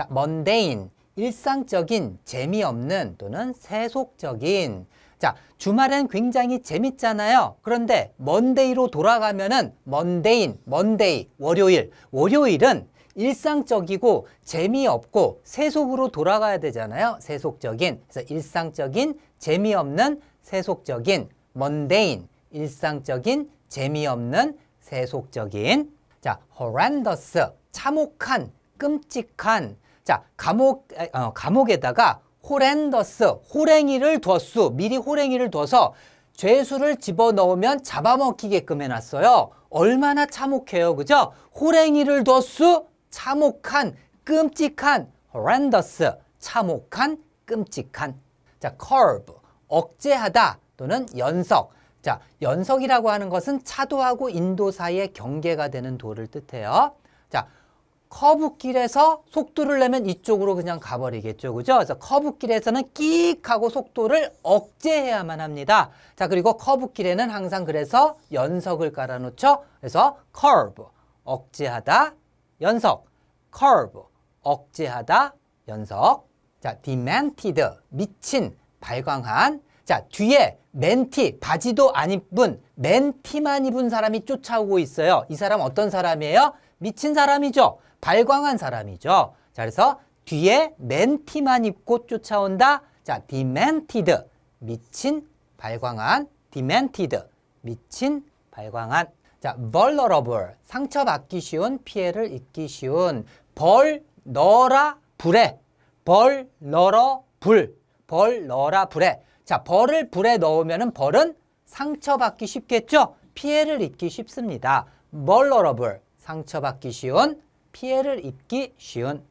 자, mundane, 일상적인, 재미없는 또는 세속적인 자, 주말엔 굉장히 재밌잖아요. 그런데 먼데이로 돌아가면은 먼데인, 먼데이, 월요일. 월요일은 일상적이고 재미없고 세속으로 돌아가야 되잖아요. 세속적인. 그래서 일상적인, 재미없는, 세속적인, 먼데인, 일상적인, 재미없는, 세속적인. 자, horrendous, 참혹한, 끔찍한, 자, 감옥, 어, 감옥에다가 호랜더스 호랭이를 뒀수, 미리 호랭이를 둬서 죄수를 집어넣으면 잡아먹히게끔 해놨어요. 얼마나 참혹해요, 그죠? 호랭이를 뒀수, 참혹한, 끔찍한, 호랜더스, 참혹한, 끔찍한. 자, curb, 억제하다 또는 연석. 자, 연석이라고 하는 것은 차도하고 인도 사이의 경계가 되는 도를 뜻해요. 자, 커브길에서 속도를 내면 이쪽으로 그냥 가버리겠죠. 그죠? 그래서 커브길에서는 끼익 하고 속도를 억제해야만 합니다. 자, 그리고 커브길에는 항상 그래서 연석을 깔아놓죠. 그래서 커브, 억제하다, 연석, 커브, 억제하다, 연석. 자, demented, 미친, 발광한, 자, 뒤에 맨티, 바지도 안 입은 맨티만 입은 사람이 쫓아오고 있어요. 이 사람 어떤 사람이에요? 미친 사람이죠. 발광한 사람이죠. 자, 그래서 뒤에 맨티만 입고 쫓아온다. 자, 디멘티드 미친, 발광한, 디멘티드 미친, 발광한. 자, vulnerable, 상처받기 쉬운, 피해를 입기 쉬운, 벌, 너라, 불에, 벌, 너러, 불, 벌, 너라, 불에. 자, 벌을 불에 넣으면 벌은 상처받기 쉽겠죠? 피해를 입기 쉽습니다. vulnerable, 상처받기 쉬운, 피해를 입기 쉬운